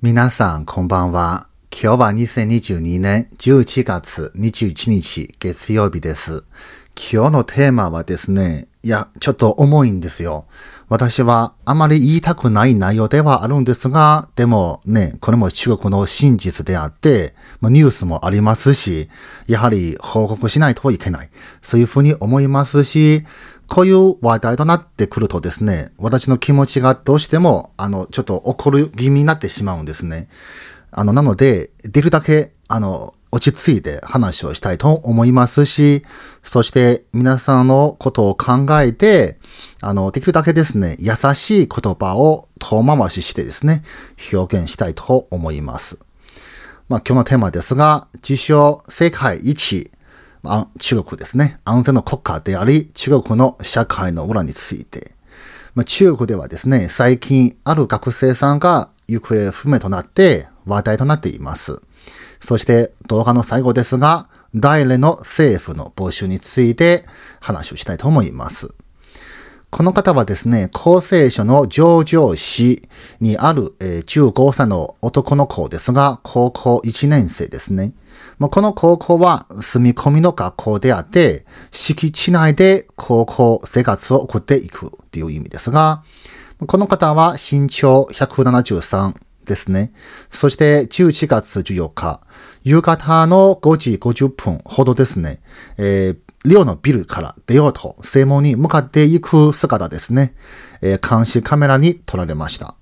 皆さん、こんばんは。今日は2022年11月21日月曜日です。今日のテーマはですね、いや、ちょっと重いんですよ。私はあまり言いたくない内容ではあるんですが、でもね、これも中国の真実であって、まニュースもありますし、やはり報告しないといけない。そういうふうに思いますし、こういう話題となってくるとですね、私の気持ちがどうしても、あの、ちょっと怒る気味になってしまうんですね。あの、なので、できるだけ、あの、落ち着いて話をしたいと思いますし、そして皆さんのことを考えて、あの、できるだけですね、優しい言葉を遠回ししてですね、表現したいと思います。まあ、今日のテーマですが、自称世界一ま中国ですね、安全の国家であり、中国の社会の裏について、まあ、中国ではですね、最近ある学生さんが行方不明となって話題となっています。そして動画の最後ですが、大連の政府の募集について話をしたいと思います。この方はですね、厚生省の上場市にある、えー、15歳の男の子ですが、高校1年生ですね。この高校は住み込みの学校であって、敷地内で高校生活を送っていくという意味ですが、この方は身長173ですね。そして11月14日、夕方の5時50分ほどですね、えー寮のビルから出ようと正門に向かっていく姿ですね、えー、監視カメラに撮られました。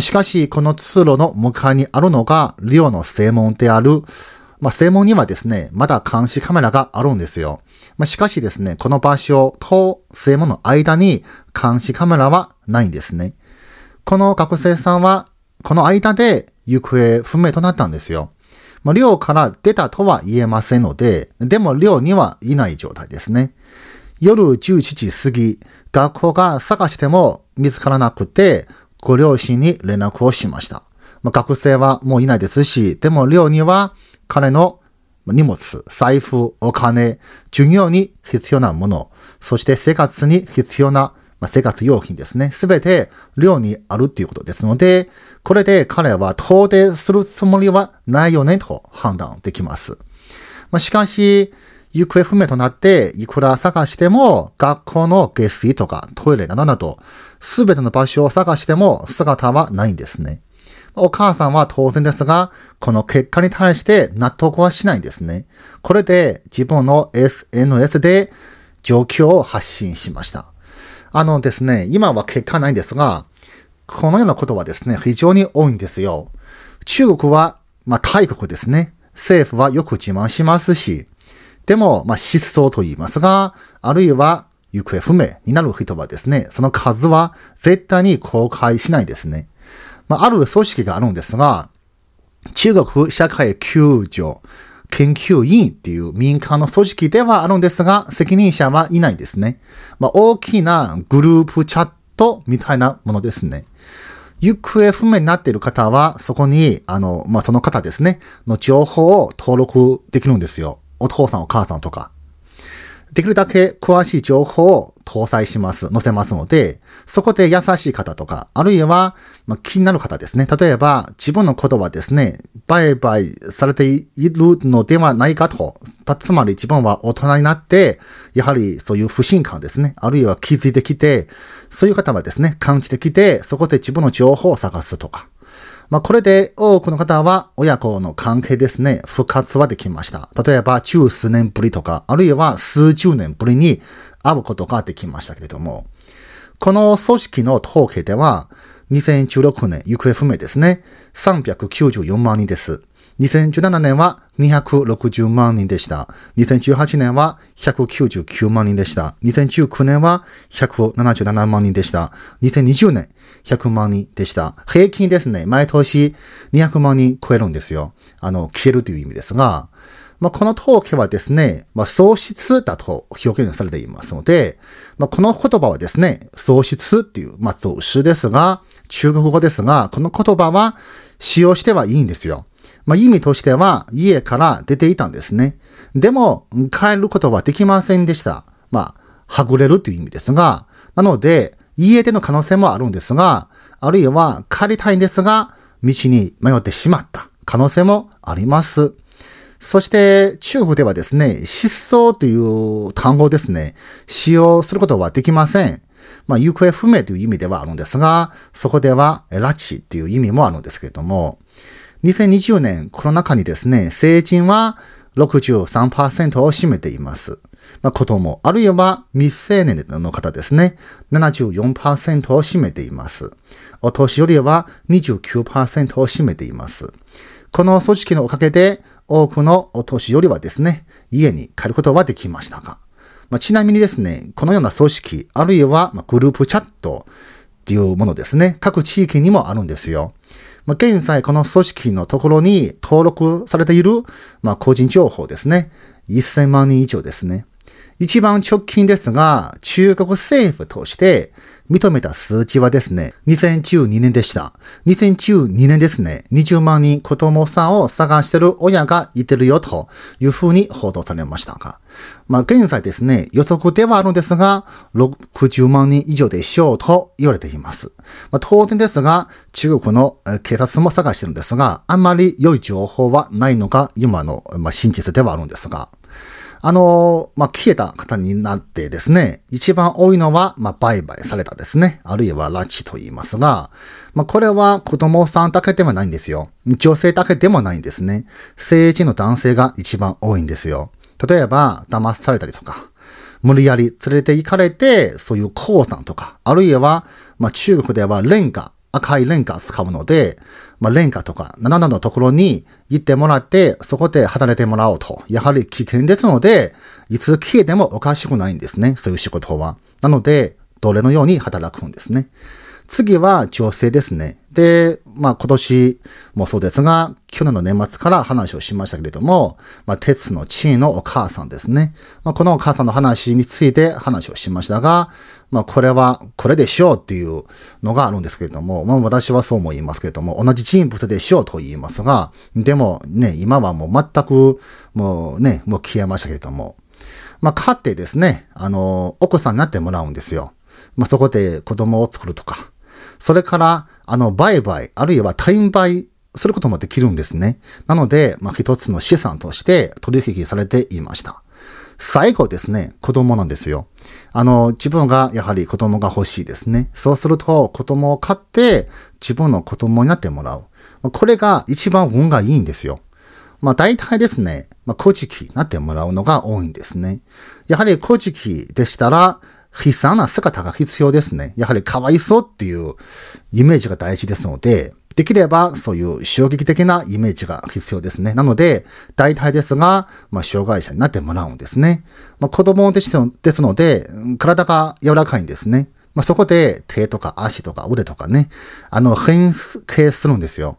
しかし、この通路の向かいにあるのがリオの正門である、まあ、正門にはですね、まだ監視カメラがあるんですよ。まあ、しかしですね、この場所と正門の間に監視カメラはないんですね。この学生さんは、この間で行方不明となったんですよ。まあ、寮から出たとは言えませんので、でも寮にはいない状態ですね。夜11時過ぎ、学校が探しても見つからなくて、ご両親に連絡をしました。まあ、学生はもういないですし、でも寮には彼の荷物、財布、お金、授業に必要なもの、そして生活に必要なまあ、生活用品ですね、すべて寮にあるっていうことですので、これで彼は遠出するつもりはないよねと判断できます。まあ、しかし、行方不明となって、いくら探しても、学校の下水とかトイレなどなど、すべての場所を探しても姿はないんですね。お母さんは当然ですが、この結果に対して納得はしないんですね。これで自分の SNS で状況を発信しました。あのですね、今は結果ないんですが、このようなことはですね、非常に多いんですよ。中国は、まあ、大国ですね。政府はよく自慢しますし、でも、まあ、失踪と言いますが、あるいは行方不明になる人はですね、その数は絶対に公開しないですね。まあ、ある組織があるんですが、中国社会救助研究委員っていう民間の組織ではあるんですが、責任者はいないですね。まあ、大きなグループチャットみたいなものですね。行方不明になっている方は、そこに、あの、まあ、その方ですね、の情報を登録できるんですよ。お父さんお母さんとか。できるだけ詳しい情報を搭載します、載せますので、そこで優しい方とか、あるいは、ま気になる方ですね。例えば、自分のことはですね、売買されているのではないかと。つまり自分は大人になって、やはりそういう不信感ですね。あるいは気づいてきて、そういう方はですね、感じてきて、そこで自分の情報を探すとか。まあ、これで多くの方は親子の関係ですね、復活はできました。例えば、十数年ぶりとか、あるいは数十年ぶりに会うことができましたけれども、この組織の統計では、2016年行方不明ですね、394万人です。2017年は260万人でした。2018年は199万人でした。2019年は177万人でした。2020年100万人でした。平均ですね、毎年200万人超えるんですよ。あの、消えるという意味ですが、まあ、この統計はですね、まあ、喪失だと表現されていますので、まあ、この言葉はですね、喪失っていう、まあ、動詞ですが、中国語ですが、この言葉は使用してはいいんですよ。まあ、意味としては家から出ていたんですね。でも、帰ることはできませんでした。まあ、はぐれるという意味ですが、なので、家での可能性もあるんですが、あるいは帰りたいんですが、道に迷ってしまった可能性もあります。そして、中国ではですね、失踪という単語ですね、使用することはできません。まあ、行方不明という意味ではあるんですが、そこでは、拉致という意味もあるんですけれども、2020年コロナ禍にですね、成人は63%を占めています。まあ、子供、あるいは未成年の方ですね、74%を占めています。お年寄りは29%を占めています。この組織のおかげで、多くのお年寄りはですね、家に帰ることはできましたが、まあ、ちなみにですね、このような組織、あるいはグループチャットっていうものですね、各地域にもあるんですよ。まあ、現在この組織のところに登録されている、まあ、個人情報ですね。1000万人以上ですね。一番直近ですが、中国政府として認めた数値はですね、2012年でした。2012年ですね、20万人子供さんを探してる親がいてるよというふうに報道されましたが、まあ現在ですね、予測ではあるんですが、60万人以上でしょうと言われています。まあ、当然ですが、中国の警察も探してるんですが、あんまり良い情報はないのが今の、まあ、真実ではあるんですが、あの、まあ、消えた方になってですね、一番多いのは、まあ、売買されたですね、あるいは拉致と言いますが、まあ、これは子供さんだけではないんですよ。女性だけでもないんですね。政治の男性が一番多いんですよ。例えば、騙されたりとか、無理やり連れて行かれて、そういうさんとか、あるいは、まあ、中国ではレンガ赤いレンガ使うので、まあ、レンガとか7のところに行ってもらって、そこで働いてもらおうと。やはり危険ですので、いつ消えてもおかしくないんですね。そういう仕事は。なので、奴隷のように働くんですね。次は調整ですね。で、まあ今年もそうですが、去年の年末から話をしましたけれども、まあ、鉄の地位のお母さんですね。まあ、このお母さんの話について話をしましたが、まあこれはこれでしょうっていうのがあるんですけれども、まあ私はそうも言いますけれども、同じ人物でしょうと言いますが、でもね、今はもう全くもうね、もう消えましたけれども、まあ勝ってですね、あの、奥さんになってもらうんですよ。まあそこで子供を作るとか、それから、あの、売買、あるいは転売することもできるんですね。なので、まあ、一つの資産として取引されていました。最後ですね、子供なんですよ。あの、自分がやはり子供が欲しいですね。そうすると、子供を買って、自分の子供になってもらう。これが一番運がいいんですよ。まあ大体ですね、まあ、古事記になってもらうのが多いんですね。やはり古事記でしたら、悲惨な姿が必要ですね。やはりかわいそうっていうイメージが大事ですので、できればそういう衝撃的なイメージが必要ですね。なので、大体ですが、まあ、障害者になってもらうんですね。まあ、子供ですので、体が柔らかいんですね。まあ、そこで手とか足とか腕とかね、あの、変形するんですよ。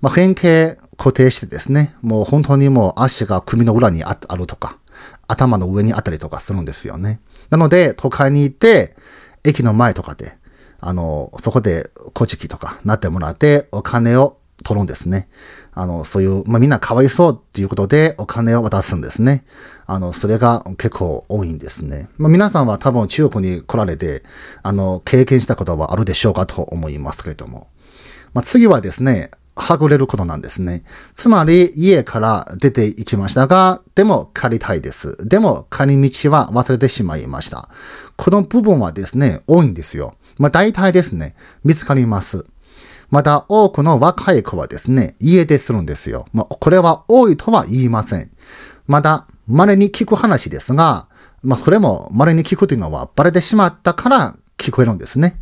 まあ、変形固定してですね、もう本当にもう足が首の裏にあるとか、頭の上にあったりとかするんですよね。なので、都会に行って、駅の前とかで、あの、そこで、古事記とかなってもらって、お金を取るんですね。あの、そういう、まあ、みんなかわいそうっていうことで、お金を渡すんですね。あの、それが結構多いんですね。まあ、皆さんは多分中国に来られて、あの、経験したことはあるでしょうかと思いますけれども。まあ、次はですね、はぐれることなんですね。つまり、家から出て行きましたが、でも借りたいです。でも、借り道は忘れてしまいました。この部分はですね、多いんですよ。まあ、大体ですね、見つかります。また多くの若い子はですね、家でするんですよ。まあ、これは多いとは言いません。また、稀に聞く話ですが、まあ、これも稀に聞くというのはバレてしまったから聞こえるんですね。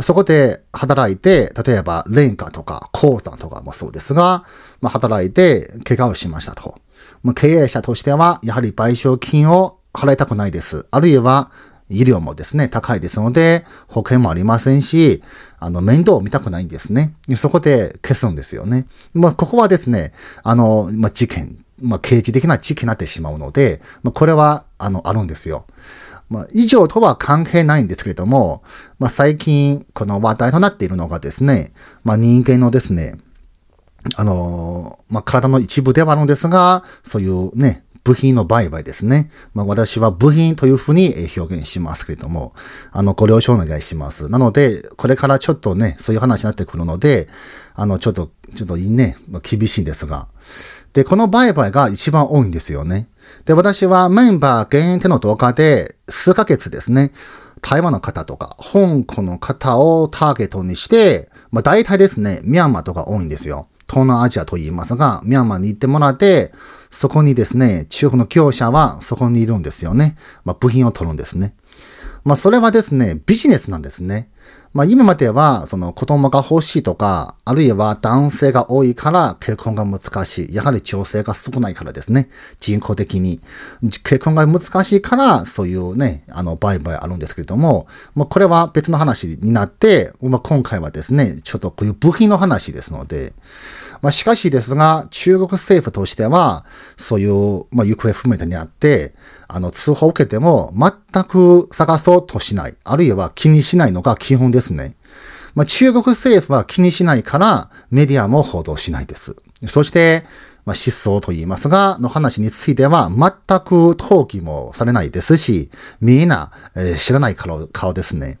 そこで働いて、例えば、レンガとか、鉱山とかもそうですが、まあ、働いて、怪我をしましたと。まあ、経営者としては、やはり賠償金を払いたくないです。あるいは、医療もですね、高いですので、保険もありませんし、あの、面倒を見たくないんですね。そこで消すんですよね。まあ、ここはですね、あの、まあ、事件、まあ、刑事的な事件になってしまうので、まあ、これは、あの、あるんですよ。まあ、以上とは関係ないんですけれども、まあ、最近、この話題となっているのがですね、まあ、人間のですね、あのー、まあ、体の一部ではあるんですが、そういうね、部品の売買ですね。まあ、私は部品というふうに表現しますけれども、あの、ご了承お願いします。なので、これからちょっとね、そういう話になってくるので、あの、ちょっと、ちょっといいね、まあ、厳しいんですが、で、この売買が一番多いんですよね。で、私はメンバー限定の動画で数ヶ月ですね、台湾の方とか、香港の方をターゲットにして、まあ大体ですね、ミャンマーとか多いんですよ。東南アジアと言いますが、ミャンマーに行ってもらって、そこにですね、中国の業者はそこにいるんですよね。まあ部品を取るんですね。まあそれはですね、ビジネスなんですね。まあ、今までは、その子供が欲しいとか、あるいは男性が多いから結婚が難しい。やはり女性が少ないからですね。人口的に。結婚が難しいから、そういうね、あの、売買あるんですけれども、まあ、これは別の話になって、まあ、今回はですね、ちょっとこういう部品の話ですので、まあ、しかしですが、中国政府としては、そういう、まあ、行方不明にあって、あの、通報を受けても、全く探そうとしない、あるいは気にしないのが基本ですね。まあ、中国政府は気にしないから、メディアも報道しないです。そして、まあ、失踪と言いますが、の話については全く登記もされないですし、みんな、えー、知らない顔ですね。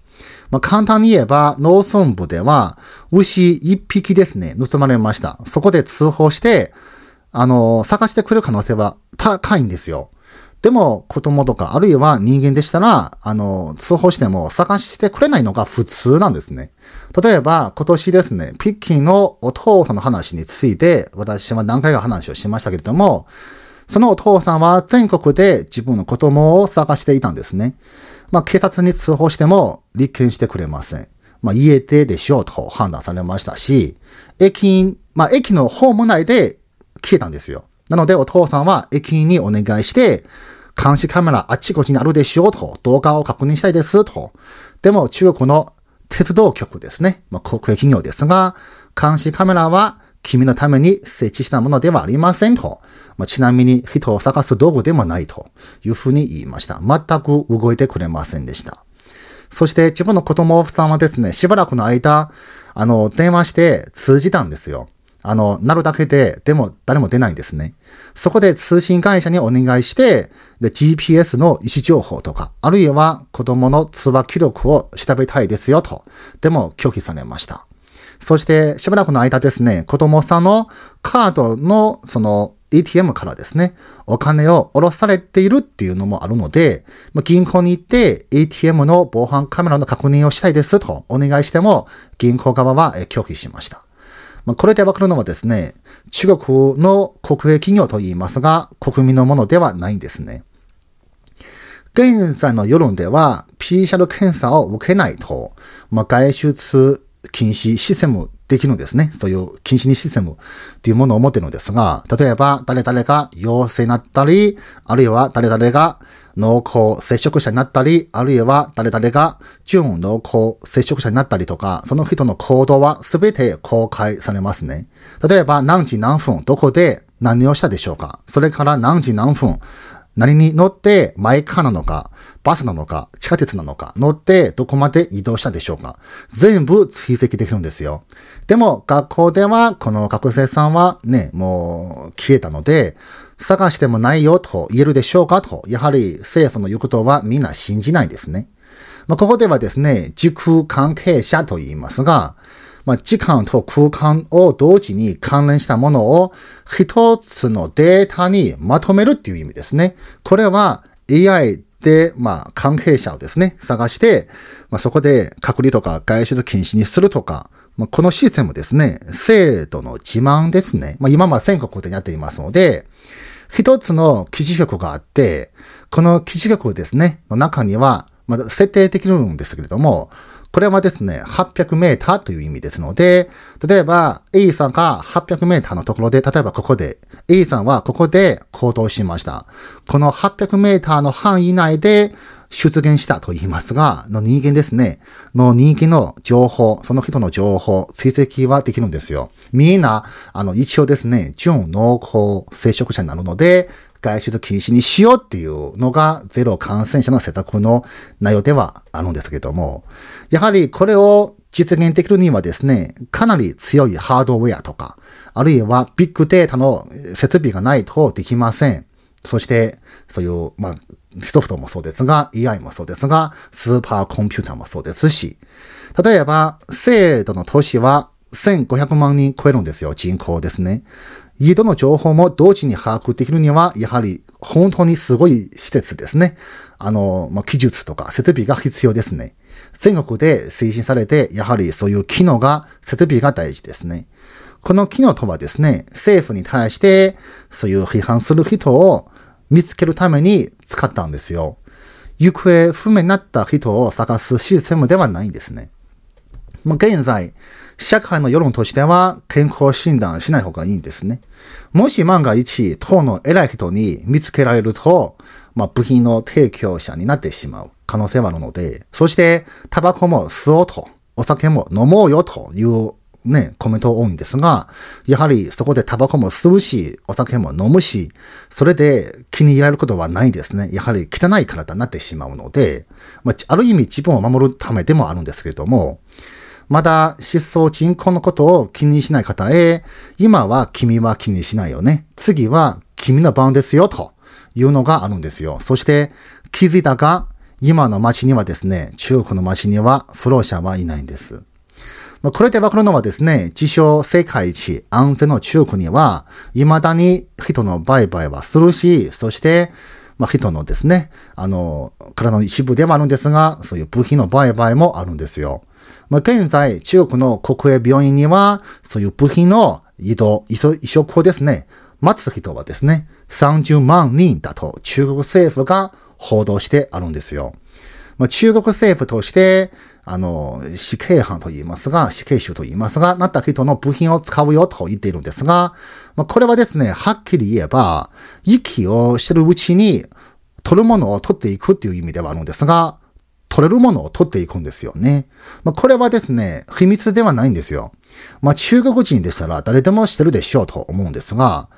まあ、簡単に言えば、農村部では、牛一匹ですね、盗まれました。そこで通報して、あの、探してくる可能性は高いんですよ。でも、子供とか、あるいは人間でしたら、あの、通報しても探してくれないのが普通なんですね。例えば、今年ですね、ピッキーのお父さんの話について、私は何回か話をしましたけれども、そのお父さんは全国で自分の子供を探していたんですね。まあ、警察に通報しても立件してくれません。まあ、家てでしょうと判断されましたし、駅員、まあ、駅のホーム内で消えたんですよ。なので、お父さんは駅員にお願いして、監視カメラあっちこっちにあるでしょうと、動画を確認したいですと。でも、中国の鉄道局ですね。まあ、国営企業ですが、監視カメラは君のために設置したものではありませんと。まあ、ちなみに人を探す道具でもないというふうに言いました。全く動いてくれませんでした。そして自分の子供さんはですね、しばらくの間、あの、電話して通じたんですよ。あの、なるだけで、でも誰も出ないんですね。そこで通信会社にお願いして、で、GPS の位置情報とか、あるいは子供の通話記録を調べたいですよと、でも拒否されました。そしてしばらくの間ですね、子供さんのカードのその ATM からですね、お金を下ろされているっていうのもあるので、銀行に行って ATM の防犯カメラの確認をしたいですとお願いしても、銀行側は拒否しました。まこれでわかるのはですね、中国の国営企業といいますが、国民のものではないんですね。現在の世論では、PCR 検査を受けないと、ま外出禁止システムできるんですね。そういう禁止にシステムというものを持ってるのですが、例えば誰々が陽性になったり、あるいは誰々が濃厚接触者になったり、あるいは誰々が準濃厚接触者になったりとか、その人の行動は全て公開されますね。例えば何時何分、どこで何をしたでしょうかそれから何時何分、何に乗って前かなのか、バスなのか、地下鉄なのか、乗ってどこまで移動したでしょうか。全部追跡できるんですよ。でも、学校では、この学生さんはね、もう消えたので、探してもないよと言えるでしょうかと、やはり政府の言うことはみんな信じないですね。まあ、ここではですね、時空関係者と言いますが、まあ、時間と空間を同時に関連したものを一つのデータにまとめるっていう意味ですね。これは AI で、まあ、関係者をですね、探して、まあ、そこで隔離とか外出禁止にするとか、まあ、このシステムですね、制度の自慢ですね。まあ、今は全国でなっていますので、一つの基地局があって、この基地局ですね、の中には、まだ設定できるんですけれども、これはですね、800メーターという意味ですので、例えば A さんが800メーターのところで、例えばここで、A さんはここで行動しました。この800メーターの範囲内で出現したと言いますが、の人間ですね、の人間の情報、その人の情報、追跡はできるんですよ。みんな、あの、一応ですね、純濃厚接触者になるので、外出禁止にしようっていうのがゼロ感染者の施策の内容ではあるんですけども、やはりこれを実現できるにはですね、かなり強いハードウェアとか、あるいはビッグデータの設備がないとできません。そして、そういう、まあ、ソフトもそうですが、AI もそうですが、スーパーコンピューターもそうですし、例えば、制度の都市は1500万人超えるんですよ、人口ですね。家との情報も同時に把握できるには、やはり本当にすごい施設ですね。あの、まあ、技術とか設備が必要ですね。全国で推進されて、やはりそういう機能が、設備が大事ですね。この機能とはですね、政府に対して、そういう批判する人を見つけるために使ったんですよ。行方不明になった人を探すシステムではないんですね。まあ、現在、社会の世論としては健康診断しない方がいいんですね。もし万が一、党の偉い人に見つけられると、まあ、部品の提供者になってしまう可能性はあるので、そして、タバコも吸おうと、お酒も飲もうよというね、コメント多いんですが、やはりそこでタバコも吸うし、お酒も飲むし、それで気に入られることはないですね。やはり汚い体になってしまうので、まあ、ある意味自分を守るためでもあるんですけれども、まだ失踪鎮魂のことを気にしない方へ、今は君は気にしないよね。次は君の番ですよ、というのがあるんですよ。そして気づいたが、今の街にはですね、中国の街には不老者はいないんです。これでわかるのはですね、自称世界一安全の中国には、未だに人の売買はするし、そして、まあ、人のですね、あの、体の一部ではあるんですが、そういう部品の売買もあるんですよ。まあ、現在、中国の国営病院には、そういう部品の移動、移植をですね、待つ人はですね、30万人だと中国政府が報道してあるんですよ。まあ、中国政府として、あの、死刑犯と言いますが、死刑囚と言いますが、なった人の部品を使うよと言っているんですが、まあ、これはですね、はっきり言えば、息をしてるうちに、取るものを取っていくっていう意味ではあるんですが、取れるものを取っていくんですよね。まあ、これはですね、秘密ではないんですよ。まあ、中国人でしたら誰でもしてるでしょうと思うんですが、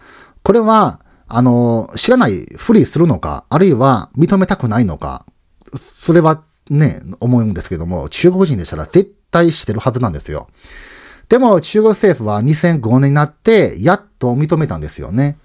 これは、あの、知らないふりするのか、あるいは認めたくないのか、それはね、思うんですけども、中国人でしたら絶対してるはずなんですよ。でも中国政府は2005年になって、やっと認めたんですよね。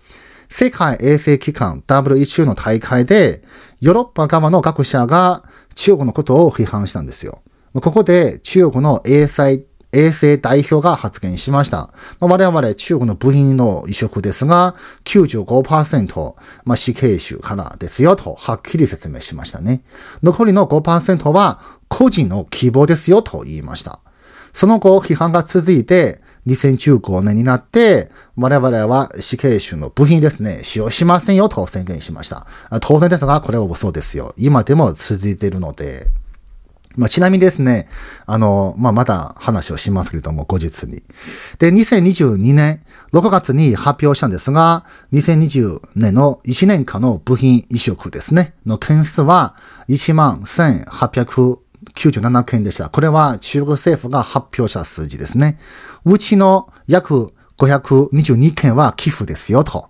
世界衛生機関 WHO の大会で、ヨーロッパ側の学者が中国のことを批判したんですよ。ここで中国の衛生衛生代表が発言しました。まあ、我々中国の部品の移植ですが95%、まあ、死刑囚からですよとはっきり説明しましたね。残りの5%は個人の希望ですよと言いました。その後批判が続いて2 0中高年になって、我々は死刑囚の部品ですね、使用しませんよと宣言しました。当然ですが、これは嘘ですよ。今でも続いているので、まあ、ちなみにですね、あの、まあ、まだ話をしますけれども、後日に。で、2022年6月に発表したんですが、2020年の1年間の部品移植ですね、の件数は1万1800 97件でした。これは中国政府が発表した数字ですね。うちの約522件は寄付ですよと。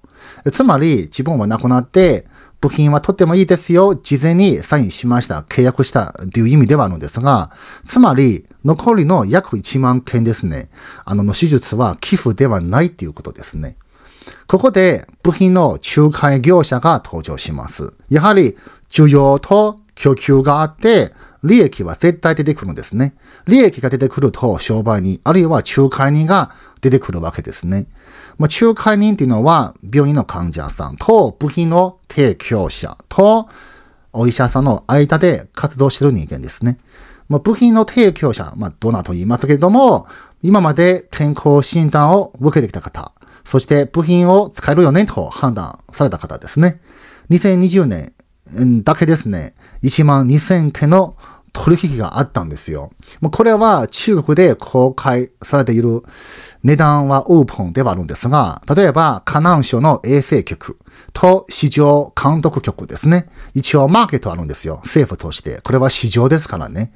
つまり自分は亡くなって部品はとってもいいですよ。事前にサインしました。契約したという意味ではあるんですが、つまり残りの約1万件ですね。あの、の手術は寄付ではないということですね。ここで部品の仲介業者が登場します。やはり需要と供給があって、利益は絶対出てくるんですね。利益が出てくると商売人、あるいは仲介人が出てくるわけですね。まあ、仲介人っていうのは病院の患者さんと部品の提供者とお医者さんの間で活動してる人間ですね。まあ、部品の提供者、まあ、ドナーと言いますけれども、今まで健康診断を受けてきた方、そして部品を使えるよねと判断された方ですね。2020年だけですね、1万2000件の取引があったんですよ。もうこれは中国で公開されている値段はオープンではあるんですが、例えば、河南省の衛生局と市場監督局ですね。一応マーケットあるんですよ。政府として。これは市場ですからね。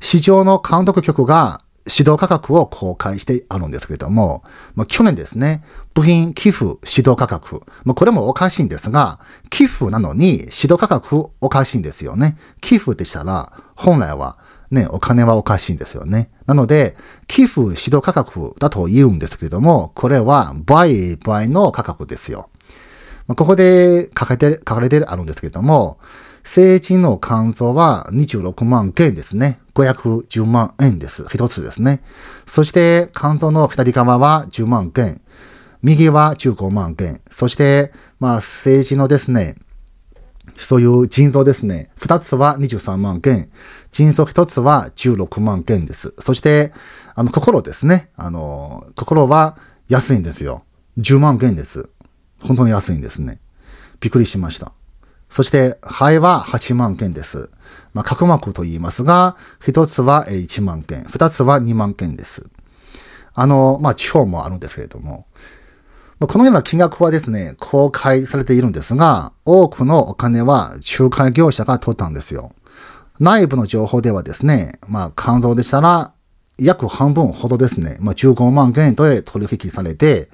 市場の監督局が指導価格を公開してあるんですけれども、まあ、去年ですね、部品寄付指導価格、まあ、これもおかしいんですが、寄付なのに指導価格おかしいんですよね。寄付でしたら、本来はね、お金はおかしいんですよね。なので、寄付指導価格だと言うんですけれども、これは倍倍の価格ですよ。まあ、ここで書かれて、書かれてあるんですけれども、成人の肝臓は26万件ですね。510万円です。一つですね。そして肝臓の左側は10万件。右は15万件。そして、まあ、成人のですね、そういう腎臓ですね。二つは23万件。腎臓一つは16万件です。そして、あの、心ですね。あの、心は安いんですよ。10万件です。本当に安いんですね。びっくりしました。そして、肺は8万件です。まあ、角膜と言いますが、一つは1万件、二つは2万件です。あの、まあ、地方もあるんですけれども、このような金額はですね、公開されているんですが、多くのお金は仲介業者が取ったんですよ。内部の情報ではですね、まあ、肝臓でしたら、約半分ほどですね、まあ、15万件で取引されて、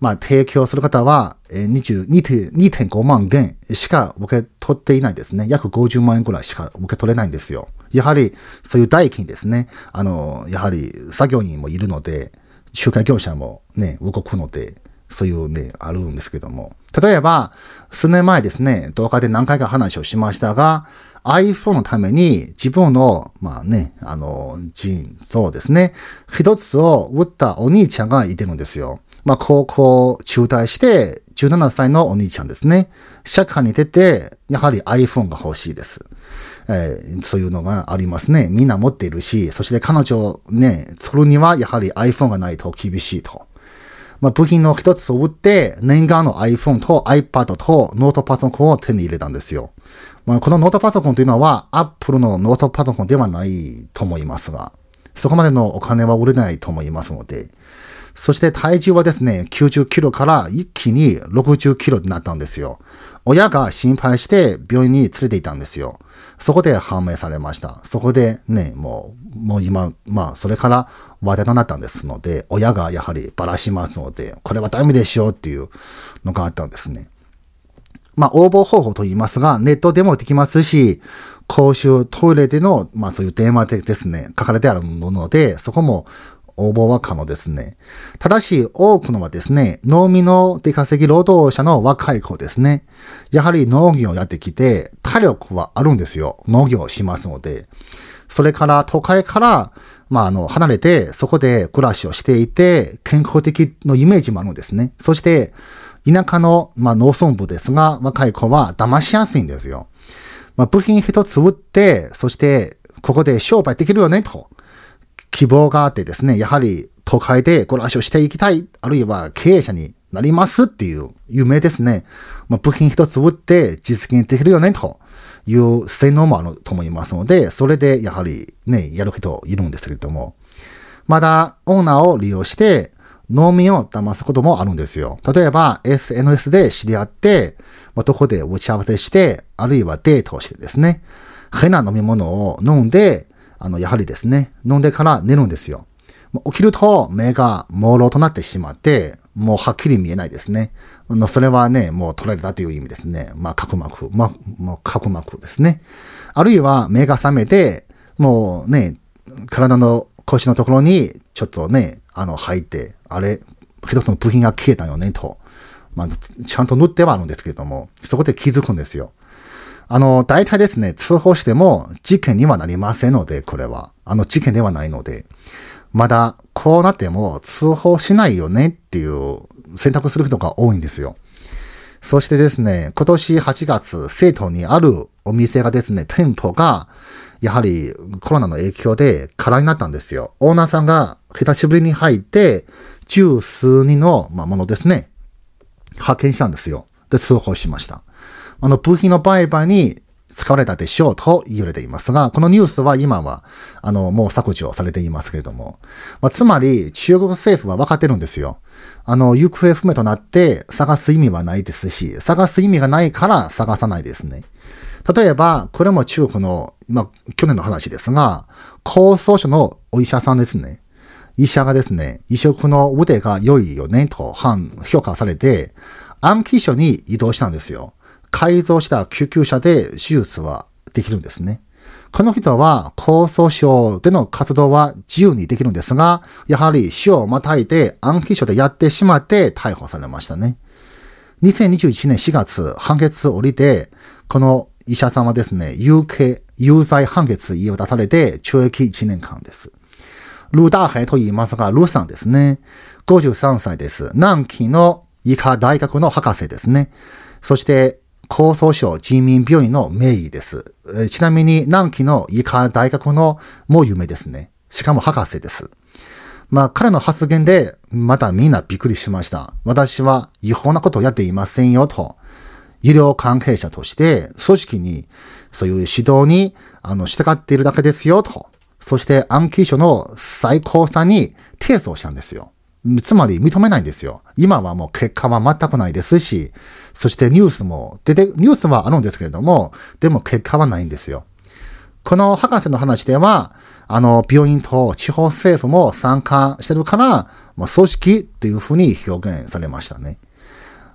まあ、提供する方は2.5万元しか受け取っていないですね。約50万円ぐらいしか受け取れないんですよ。やはり、そういう代金ですね。あの、やはり、作業員もいるので、仲介業者もね、動くので、そういうね、あるんですけども。例えば、数年前ですね、動画で何回か話をしましたが、iPhone のために自分の、まあね、あの、そうですね、一つを打ったお兄ちゃんがいてるんですよ。まあ、高校中退して、17歳のお兄ちゃんですね。社会に出て、やはり iPhone が欲しいです。えー、そういうのがありますね。みんな持っているし、そして彼女をね、作るにはやはり iPhone がないと厳しいと。まあ、部品の一つを売って、念願の iPhone と iPad とノートパソコンを手に入れたんですよ。まあ、このノートパソコンというのは Apple のノートパソコンではないと思いますが、そこまでのお金は売れないと思いますので、そして体重はですね、90キロから一気に60キロになったんですよ。親が心配して病院に連れていたんですよ。そこで判明されました。そこでね、もう、もう今、まあ、それから話題となったんですので、親がやはりばらしますので、これはダメでしょうっていうのがあったんですね。まあ、応募方法と言いますが、ネットでもできますし、公衆トイレでの、まあそういう電話でですね、書かれてあるもので、そこも応募は可能ですね。ただし、多くのはですね、農民の出稼ぎ労働者の若い子ですね。やはり農業をやってきて、体力はあるんですよ。農業をしますので。それから都会から、まあ、あの、離れて、そこで暮らしをしていて、健康的のイメージもあるんですね。そして、田舎の、まあ、農村部ですが、若い子は騙しやすいんですよ。まあ、部品一つ売って、そして、ここで商売できるよね、と。希望があってですね、やはり都会で暮らしをしていきたい、あるいは経営者になりますっていう夢ですね。まあ、部品一つ売って実現できるよね、という性能もあると思いますので、それでやはりね、やる人いるんですけれども、まだオーナーを利用して、農民を騙すこともあるんですよ。例えば、SNS で知り合って、まあ、どこで打ち合わせして、あるいはデートをしてですね、変な飲み物を飲んで、あの、やはりですね、飲んでから寝るんですよ。起きると目が朦朧となってしまって、もうはっきり見えないですね。のそれはね、もう取られたという意味ですね。まあ、角膜、まあ、もう角膜ですね。あるいは目が覚めて、もうね、体の腰のところにちょっとね、あの、入って、あれ、一つの部品が消えたよね、と。まあ、ちゃんと塗ってはあるんですけれども、そこで気づくんですよ。あの、大体ですね、通報しても事件にはなりませんので、これは。あの、事件ではないので、まだこうなっても通報しないよねっていう選択する人が多いんですよ。そしてですね、今年8月、生徒にあるお店がですね、店舗が、やはりコロナの影響で空になったんですよ。オーナーさんが久しぶりに入って、十数人の、ものですね、派遣したんですよ。で、通報しました。あの、部品の売買に使われたでしょうと言われていますが、このニュースは今は、あの、もう削除されていますけれども、まあ、つまり中国政府は分かってるんですよ。あの、行方不明となって探す意味はないですし、探す意味がないから探さないですね。例えば、これも中国の、まあ、去年の話ですが、高層所のお医者さんですね。医者がですね、移植の腕が良いよねと反評価されて、暗記所に移動したんですよ。改造した救急車で手術はできるんですね。この人は、高層症での活動は自由にできるんですが、やはり死をまたいで暗記書でやってしまって逮捕されましたね。2021年4月、判決折で、この医者さんはですね、有刑、有罪判決言い渡されて、懲役1年間です。ルーダーヘと言いますが、ルーさんですね。53歳です。南紀の医科大学の博士ですね。そして、高層省人民病院の名医です。ちなみに南紀の医科大学のも有名ですね。しかも博士です。まあ彼の発言でまたみんなびっくりしました。私は違法なことをやっていませんよと。医療関係者として組織にそういう指導にあの従っているだけですよと。そして暗記書の最高さに提訴をしたんですよ。つまり認めないんですよ。今はもう結果は全くないですし、そしてニュースも出て、ニュースはあるんですけれども、でも結果はないんですよ。この博士の話では、あの、病院と地方政府も参加してるから、まあ、組織というふうに表現されましたね。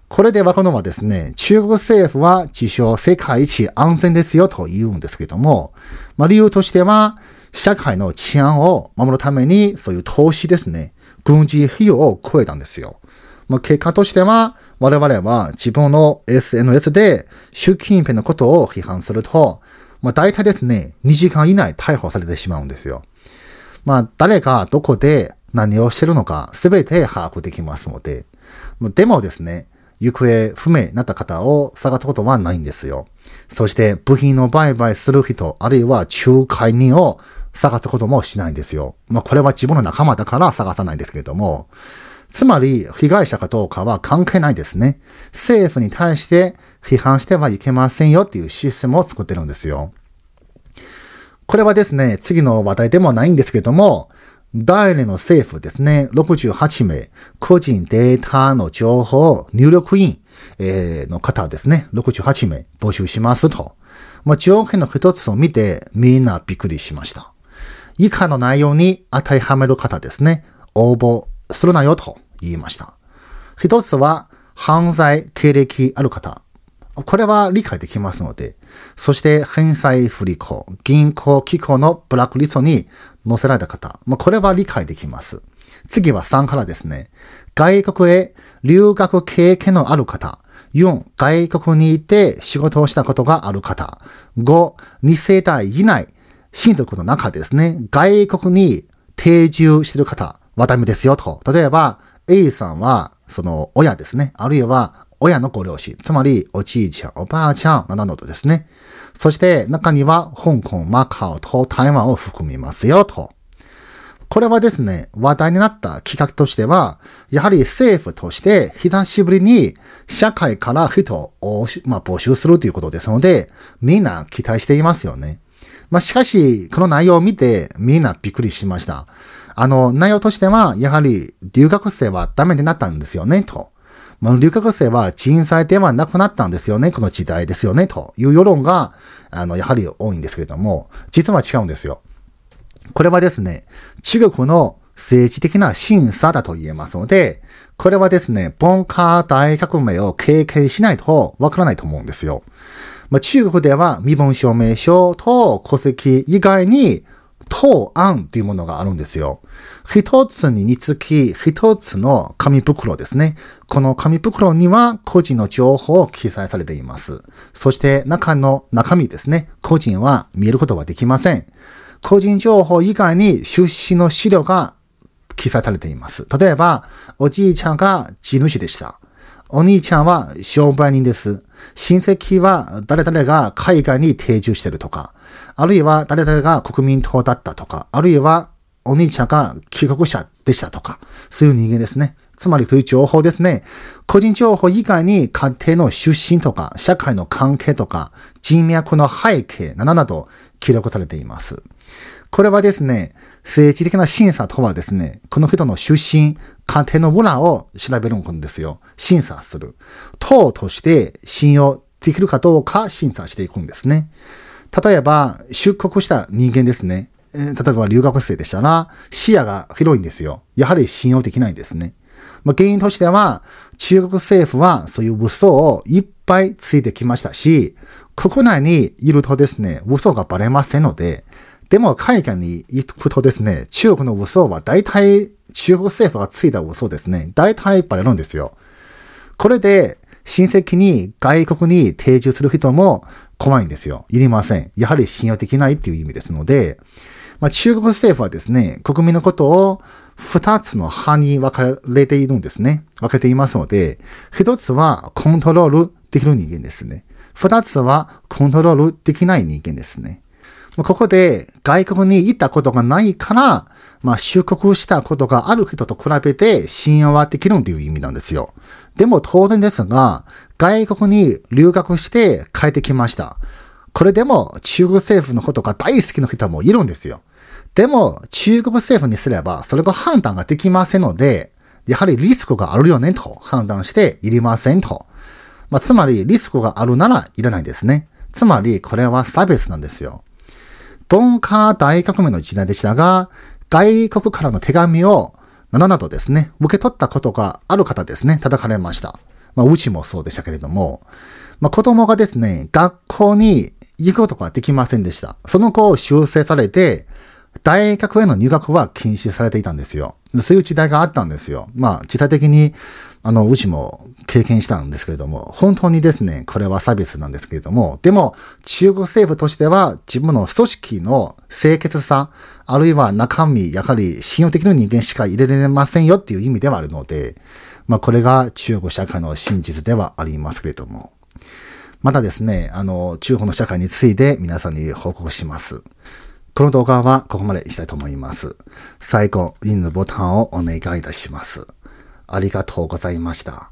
これでわかるのはですね、中国政府は自称世界一安全ですよと言うんですけども、まあ、理由としては、社会の治安を守るために、そういう投資ですね、軍事費用を超えたんですよ。まあ、結果としては、我々は自分の SNS で習近平のことを批判すると、まあ、大体ですね、2時間以内逮捕されてしまうんですよ。まあ、誰がどこで何をしてるのか全て把握できますので、でもですね、行方不明になった方を探すことはないんですよ。そして部品の売買する人、あるいは仲介人を探すこともしないんですよ。まあこれは自分の仲間だから探さないんですけれども、つまり、被害者かどうかは関係ないですね。政府に対して批判してはいけませんよっていうシステムを作ってるんですよ。これはですね、次の話題でもないんですけども、第2の政府ですね、68名、個人データの情報入力員、えの方ですね、68名募集しますと。まあ、条件の一つを見て、みんなびっくりしました。以下の内容に当てはめる方ですね、応募するなよと言いました。一つは、犯罪経歴ある方。これは理解できますので、そして返済不履行、銀行機構のブラックリストに載せられた方。まあ、これは理解できます。次は3からですね。外国へ留学経験のある方。4、外国にいて仕事をしたことがある方。5、2世帯以内、親族の中ですね。外国に定住している方。ワタミですよと。例えば、A さんは、その、親ですね。あるいは、親のご両親。つまり、おじいちゃん、おばあちゃん、などとですね。そして、中には、香港、マカオと台湾を含みますよと。これはですね、話題になった企画としては、やはり政府として久しぶりに社会から人を、まあ、募集するということですので、みんな期待していますよね。まあ、しかし、この内容を見てみんなびっくりしました。あの、内容としては、やはり留学生はダメになったんですよね、と。まあ、留学生は人災ではなくなったんですよね、この時代ですよね、という世論が、あの、やはり多いんですけれども、実は違うんですよ。これはですね、中国の政治的な審査だと言えますので、これはですね、文化大革命を経験しないとわからないと思うんですよ。まあ、中国では身分証明書と戸籍以外に答案というものがあるんですよ。一つにつき一つの紙袋ですね。この紙袋には個人の情報を記載されています。そして中の中身ですね。個人は見えることはできません。個人情報以外に出資の資料が記載されています。例えば、おじいちゃんが地主でした。お兄ちゃんは商売人です。親戚は誰々が海外に定住してるとか、あるいは誰々が国民党だったとか、あるいはお兄ちゃんが帰国者でしたとか、そういう人間ですね。つまりそういう情報ですね。個人情報以外に家庭の出身とか、社会の関係とか、人脈の背景などなど記録されています。これはですね、政治的な審査とはですね、この人の出身、家庭の村を調べるんですよ。審査する。党として信用できるかどうか審査していくんですね。例えば、出国した人間ですね。例えば留学生でしたら、視野が広いんですよ。やはり信用できないんですね。まあ、原因としては、中国政府はそういう嘘をいっぱいついてきましたし、国内にいるとですね、嘘がバレませんので、でも海外に行くとですね、中国の嘘は大体中国政府がついた嘘ですね、大体バレるんですよ。これで親戚に外国に定住する人も怖いんですよ。いりません。やはり信用できないっていう意味ですので、まあ、中国政府はですね、国民のことを二つの派に分かれているんですね。分けていますので、一つはコントロールできる人間ですね。二つはコントロールできない人間ですね。ここで外国に行ったことがないから、まあ、出国したことがある人と比べて信用はできるという意味なんですよ。でも当然ですが、外国に留学して帰ってきました。これでも中国政府のことが大好きな人もいるんですよ。でも中国政府にすればそれが判断ができませんので、やはりリスクがあるよねと判断していりませんと。まあ、つまりリスクがあるならいらないですね。つまりこれは差別なんですよ。文化大革命の時代でしたが、外国からの手紙を、7などですね、受け取ったことがある方ですね、叩かれました。まあ、うちもそうでしたけれども、まあ、子供がですね、学校に行くことができませんでした。その後、修正されて、大学への入学は禁止されていたんですよ。そういう時代があったんですよ。まあ、時代的に、あの、うちも経験したんですけれども、本当にですね、これはサービスなんですけれども、でも、中国政府としては、自分の組織の清潔さ、あるいは中身、やはり信用できる人間しか入れられませんよっていう意味ではあるので、まあ、これが中国社会の真実ではありますけれども。またですね、あの、中国の社会について皆さんに報告します。この動画はここまでしたいと思います。最後、いいのボタンをお願いいたします。ありがとうございました。